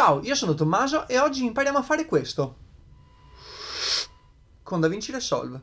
Ciao, io sono Tommaso e oggi impariamo a fare questo. Con DaVinci Resolve.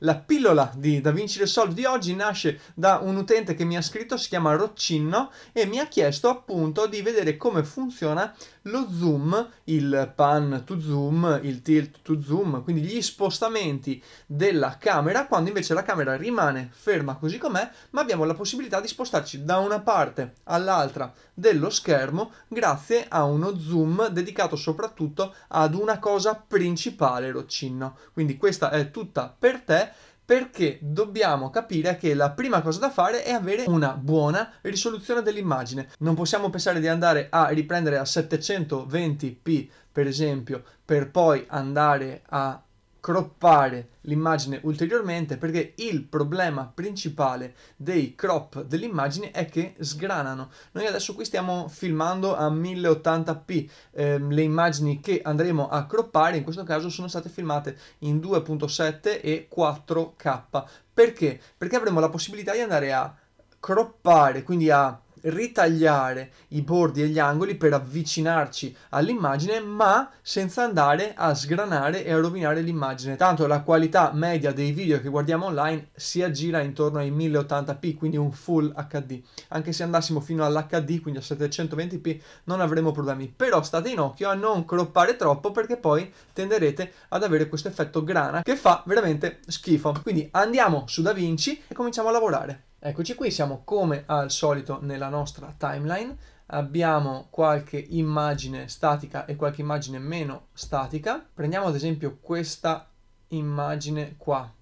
La pillola di DaVinci Resolve di oggi nasce da un utente che mi ha scritto, si chiama Roccinno, e mi ha chiesto appunto di vedere come funziona lo zoom, il pan to zoom, il tilt to zoom, quindi gli spostamenti della camera, quando invece la camera rimane ferma così com'è, ma abbiamo la possibilità di spostarci da una parte all'altra dello schermo grazie a uno zoom dedicato soprattutto ad una cosa principale, lo cinno. Quindi questa è tutta per te perché dobbiamo capire che la prima cosa da fare è avere una buona risoluzione dell'immagine. Non possiamo pensare di andare a riprendere a 720p, per esempio, per poi andare a croppare l'immagine ulteriormente perché il problema principale dei crop dell'immagine è che sgranano. Noi adesso qui stiamo filmando a 1080p, ehm, le immagini che andremo a croppare in questo caso sono state filmate in 2.7 e 4K. Perché? Perché avremo la possibilità di andare a croppare, quindi a ritagliare i bordi e gli angoli per avvicinarci all'immagine, ma senza andare a sgranare e a rovinare l'immagine. Tanto la qualità media dei video che guardiamo online si aggira intorno ai 1080p, quindi un full HD. Anche se andassimo fino all'HD, quindi a 720p, non avremo problemi. Però state in occhio a non croppare troppo perché poi tenderete ad avere questo effetto grana che fa veramente schifo. Quindi andiamo su DaVinci e cominciamo a lavorare. Eccoci qui, siamo come al solito nella nostra timeline, abbiamo qualche immagine statica e qualche immagine meno statica. Prendiamo ad esempio questa immagine qua.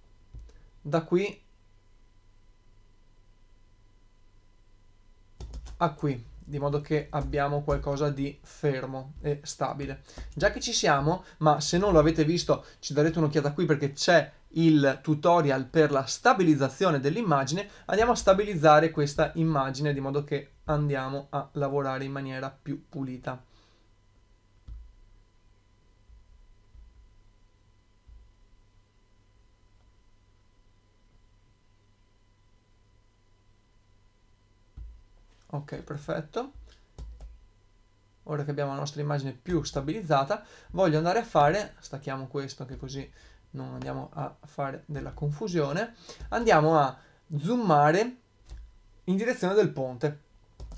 Da qui a qui di modo che abbiamo qualcosa di fermo e stabile. Già che ci siamo, ma se non lo avete visto ci darete un'occhiata qui perché c'è il tutorial per la stabilizzazione dell'immagine, andiamo a stabilizzare questa immagine di modo che andiamo a lavorare in maniera più pulita. ok perfetto ora che abbiamo la nostra immagine più stabilizzata voglio andare a fare stacchiamo questo che così non andiamo a fare della confusione andiamo a zoomare in direzione del ponte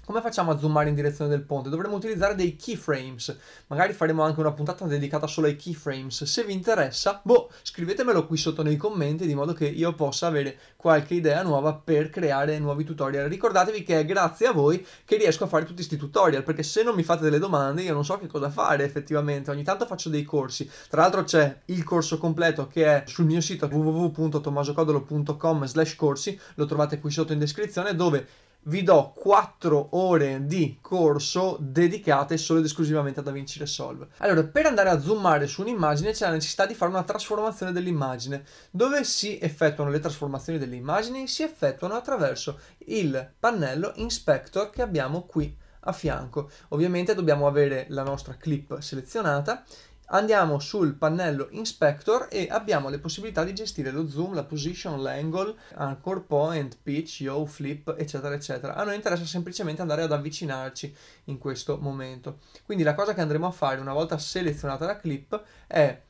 come facciamo a zoomare in direzione del ponte? Dovremmo utilizzare dei keyframes. Magari faremo anche una puntata dedicata solo ai keyframes. Se vi interessa, boh, scrivetemelo qui sotto nei commenti di modo che io possa avere qualche idea nuova per creare nuovi tutorial. Ricordatevi che è grazie a voi che riesco a fare tutti questi tutorial, perché se non mi fate delle domande io non so che cosa fare effettivamente. Ogni tanto faccio dei corsi. Tra l'altro c'è il corso completo che è sul mio sito www.tomasocodolo.com slash corsi, lo trovate qui sotto in descrizione, dove vi do 4 ore di corso dedicate solo ed esclusivamente ad Avinci Resolve. Allora, per andare a zoomare su un'immagine c'è la necessità di fare una trasformazione dell'immagine. Dove si effettuano le trasformazioni delle immagini? Si effettuano attraverso il pannello Inspector che abbiamo qui a fianco. Ovviamente dobbiamo avere la nostra clip selezionata andiamo sul pannello Inspector e abbiamo le possibilità di gestire lo zoom, la position, l'angle, anchor point, pitch, yo, flip, eccetera, eccetera. A noi interessa semplicemente andare ad avvicinarci in questo momento. Quindi la cosa che andremo a fare una volta selezionata la clip è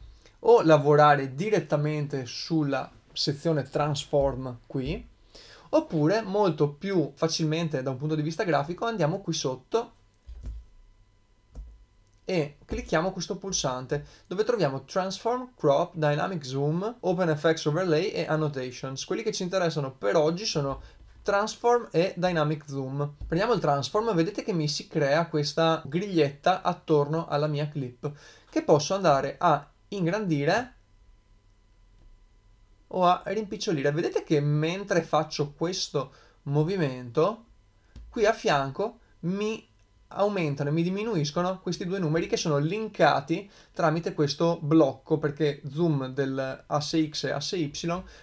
o lavorare direttamente sulla sezione transform qui, oppure molto più facilmente da un punto di vista grafico andiamo qui sotto e clicchiamo questo pulsante dove troviamo Transform, Crop, Dynamic Zoom, OpenFX Overlay e Annotations. Quelli che ci interessano per oggi sono Transform e Dynamic Zoom. Prendiamo il Transform, vedete che mi si crea questa griglietta attorno alla mia clip che posso andare a ingrandire o a rimpicciolire. Vedete che mentre faccio questo movimento, qui a fianco mi aumentano e mi diminuiscono questi due numeri che sono linkati tramite questo blocco perché zoom dell'asse X e asse Y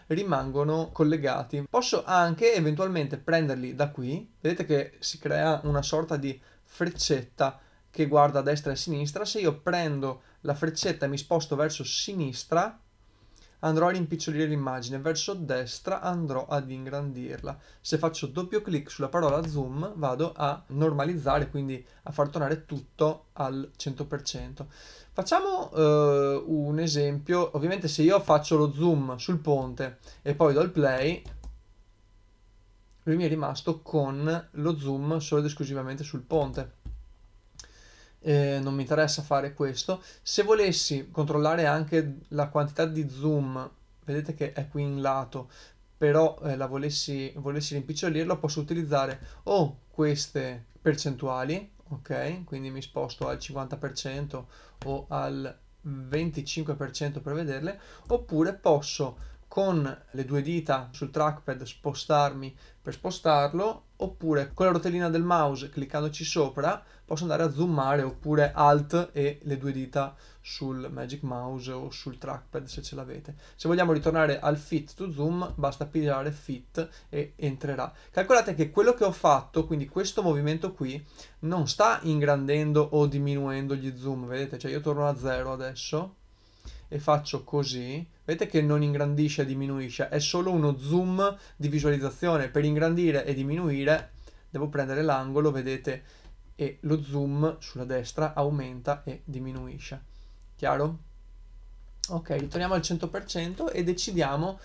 rimangono collegati. Posso anche eventualmente prenderli da qui, vedete che si crea una sorta di freccetta che guarda a destra e a sinistra, se io prendo la freccetta e mi sposto verso sinistra, andrò a rimpicciolire l'immagine, verso destra andrò ad ingrandirla. Se faccio doppio clic sulla parola zoom vado a normalizzare, quindi a far tornare tutto al 100%. Facciamo eh, un esempio, ovviamente se io faccio lo zoom sul ponte e poi do il play, lui mi è rimasto con lo zoom solo ed esclusivamente sul ponte eh, non mi interessa fare questo. Se volessi controllare anche la quantità di zoom, vedete che è qui in lato, però eh, la volessi, volessi rimpicciolirlo, posso utilizzare o queste percentuali, ok? Quindi mi sposto al 50% o al 25% per vederle, oppure posso con le due dita sul trackpad spostarmi per spostarlo oppure con la rotellina del mouse cliccandoci sopra posso andare a zoomare oppure alt e le due dita sul magic mouse o sul trackpad se ce l'avete se vogliamo ritornare al fit to zoom basta pigiare fit e entrerà calcolate che quello che ho fatto quindi questo movimento qui non sta ingrandendo o diminuendo gli zoom vedete cioè io torno a zero adesso e faccio così, vedete che non ingrandisce e diminuisce, è solo uno zoom di visualizzazione. Per ingrandire e diminuire devo prendere l'angolo, vedete, e lo zoom sulla destra aumenta e diminuisce. Chiaro? Ok, ritorniamo al 100% e decidiamo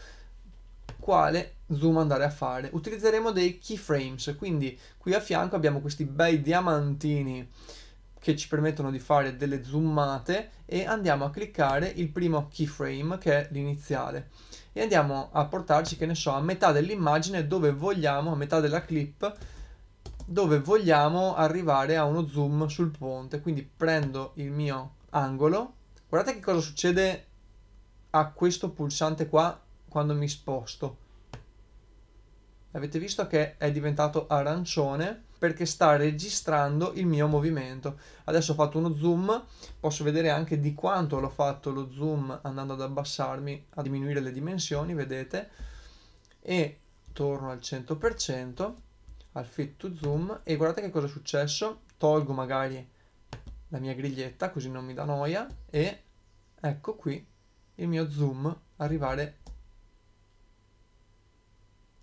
quale zoom andare a fare. Utilizzeremo dei keyframes, quindi qui a fianco abbiamo questi bei diamantini che ci permettono di fare delle zoomate e andiamo a cliccare il primo keyframe che è l'iniziale e andiamo a portarci, che ne so, a metà dell'immagine dove vogliamo, a metà della clip dove vogliamo arrivare a uno zoom sul ponte. Quindi prendo il mio angolo. Guardate che cosa succede a questo pulsante qua quando mi sposto. Avete visto che è diventato arancione perché sta registrando il mio movimento. Adesso ho fatto uno zoom, posso vedere anche di quanto l'ho fatto lo zoom andando ad abbassarmi, a diminuire le dimensioni, vedete, e torno al 100%, al fit to zoom, e guardate che cosa è successo, tolgo magari la mia griglietta così non mi dà noia, e ecco qui il mio zoom arrivare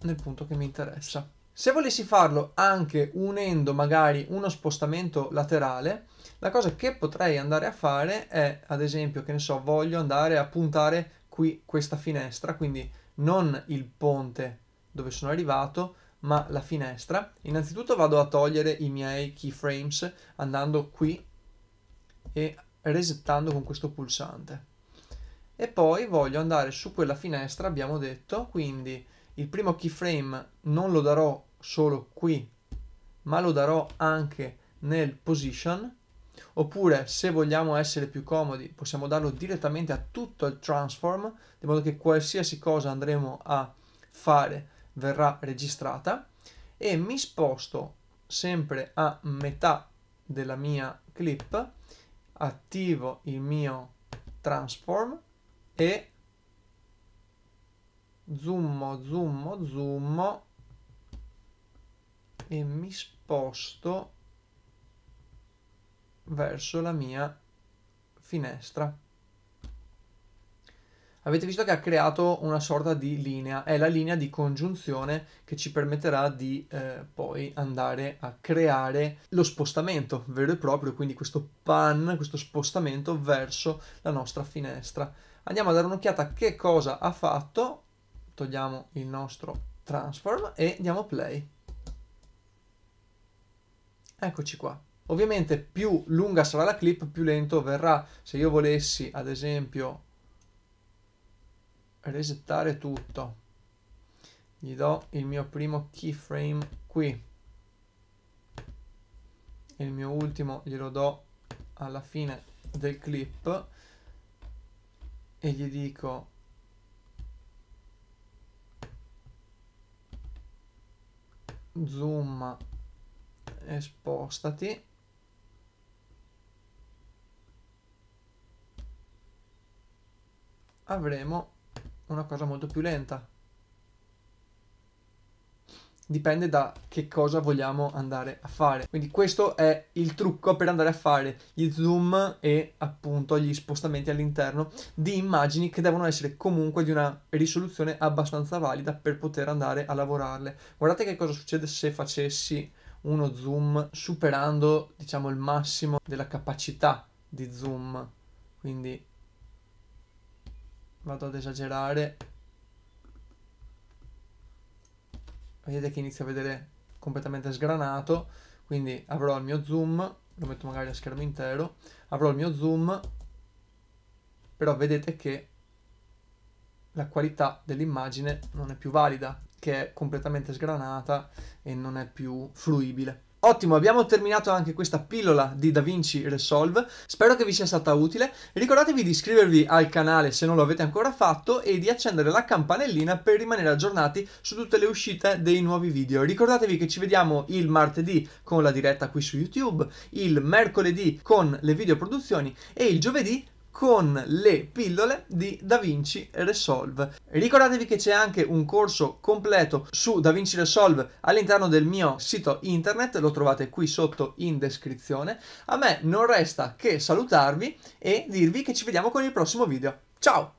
nel punto che mi interessa. Se volessi farlo anche unendo magari uno spostamento laterale, la cosa che potrei andare a fare è, ad esempio, che ne so, voglio andare a puntare qui questa finestra, quindi non il ponte dove sono arrivato, ma la finestra. Innanzitutto vado a togliere i miei keyframes andando qui e resettando con questo pulsante. E poi voglio andare su quella finestra, abbiamo detto, quindi il primo keyframe non lo darò solo qui, ma lo darò anche nel position, oppure se vogliamo essere più comodi possiamo darlo direttamente a tutto il transform, di modo che qualsiasi cosa andremo a fare verrà registrata e mi sposto sempre a metà della mia clip, attivo il mio transform e zoom, zoom, zoom e mi sposto verso la mia finestra. Avete visto che ha creato una sorta di linea, è la linea di congiunzione che ci permetterà di eh, poi andare a creare lo spostamento vero e proprio, quindi questo pan, questo spostamento verso la nostra finestra. Andiamo a dare un'occhiata a che cosa ha fatto togliamo il nostro transform e diamo play. Eccoci qua. Ovviamente più lunga sarà la clip, più lento verrà. Se io volessi, ad esempio, resettare tutto, gli do il mio primo keyframe qui. E il mio ultimo glielo do alla fine del clip e gli dico zoom e spostati avremo una cosa molto più lenta dipende da che cosa vogliamo andare a fare. Quindi questo è il trucco per andare a fare gli zoom e appunto gli spostamenti all'interno di immagini che devono essere comunque di una risoluzione abbastanza valida per poter andare a lavorarle. Guardate che cosa succede se facessi uno zoom superando diciamo il massimo della capacità di zoom. Quindi vado ad esagerare vedete che inizio a vedere completamente sgranato, quindi avrò il mio zoom, lo metto magari a schermo intero, avrò il mio zoom, però vedete che la qualità dell'immagine non è più valida, che è completamente sgranata e non è più fruibile. Ottimo, abbiamo terminato anche questa pillola di DaVinci Resolve, spero che vi sia stata utile, ricordatevi di iscrivervi al canale se non lo avete ancora fatto e di accendere la campanellina per rimanere aggiornati su tutte le uscite dei nuovi video. Ricordatevi che ci vediamo il martedì con la diretta qui su YouTube, il mercoledì con le videoproduzioni e il giovedì con le pillole di DaVinci Resolve. Ricordatevi che c'è anche un corso completo su DaVinci Resolve all'interno del mio sito internet, lo trovate qui sotto in descrizione. A me non resta che salutarvi e dirvi che ci vediamo con il prossimo video. Ciao!